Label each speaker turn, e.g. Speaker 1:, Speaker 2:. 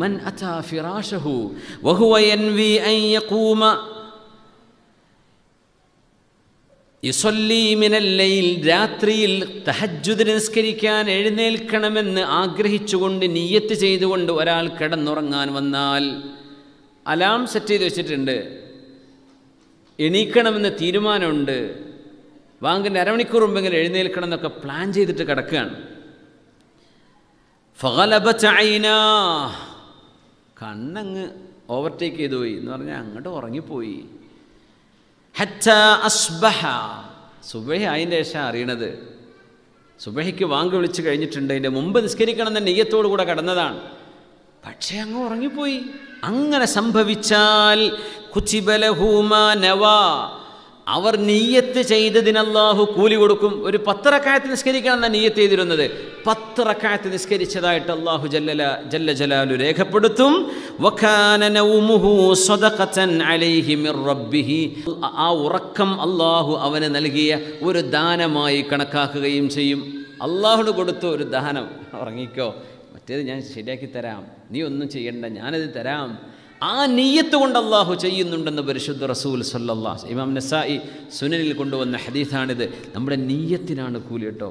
Speaker 1: മൻ അതാ ഫിറാഷഹു വഹുവ യൻവി അൻ യഖൂമ യുസൊല്ലി മിനല്ലയിൽ രാത്രിയിൽ തഹജ്ജുദ് നിസ്കരിക്കാൻ എഴുന്നേൽക്കണമെന്ന് ആഗ്രഹിച്ചുകൊണ്ട് നീയത്ത് ചെയ്തുകൊണ്ട് ഒരാൾ കിടന്നുറങ്ങാൻ വന്നാൽ അലാം സെറ്റ് ചെയ്ത് വെച്ചിട്ടുണ്ട് എണീക്കണമെന്ന് തീരുമാനമുണ്ട് വാങ്കിൻ്റെ അരമണിക്കൂർ മുമ്പെങ്കിലും എഴുന്നേൽക്കണം എന്നൊക്കെ പ്ലാൻ ചെയ്തിട്ട് കിടക്കുകയാണ് ഫലബ ചൈന കണ്ണങ്ങ് ഓവർടേക്ക് ചെയ്തു പോയി എന്ന് പറഞ്ഞാൽ അങ്ങോട്ട് ഉറങ്ങിപ്പോയി ഹറ്റ അസ്ബഹ സുബഹ അതിൻ്റെ ശേഷം അറിയണത് സുബഹയ്ക്ക് വാങ്ക് വിളിച്ച് കഴിഞ്ഞിട്ടുണ്ട് അതിൻ്റെ മുമ്പ് നിസ്കരിക്കണം എന്ന നെയ്യത്തോടു കൂടെ കടന്നതാണ് പക്ഷേ അങ്ങ് ഉറങ്ങിപ്പോയി അങ്ങനെ സംഭവിച്ചാൽ നവ അവർ നെയ്യത്ത് ചെയ്തതിനല്ലാഹു കൂലി കൊടുക്കും ഒരു പത്തരക്കായത്ത് നിസ്കരിക്കണം എന്നാണ് നെയ്യത്ത് ചെയ്തിരുന്നത് പത്ത് റക്കായത്ത് നിസ്കരിച്ചതായിട്ട് അള്ളാഹു ജല്ലല ജല്ല ജലാലു രേഖപ്പെടുത്തും ആ ഉറക്കം അള്ളാഹു അവന് നൽകിയ ഒരു ദാനമായി കണക്കാക്കുകയും ചെയ്യും അള്ളാഹുന് കൊടുത്ത ഒരു ദാനം ഉറങ്ങിക്കോ മറ്റേത് ഞാൻ ശരിയാക്കി തരാം നീ ഒന്നും ചെയ്യണ്ട ഞാനത് തരാം ആ നീയത്ത് കൊണ്ട് അള്ളാഹു ചെയ്യുന്നുണ്ടെന്ന് പരിശുദ്ധ റസൂൽ സല്ലാ ഇമാം നസായി സുനലിൽ കൊണ്ടുവന്ന ഹദീസാണിത് നമ്മുടെ നീയത്തിനാണ് കൂലി കേട്ടോ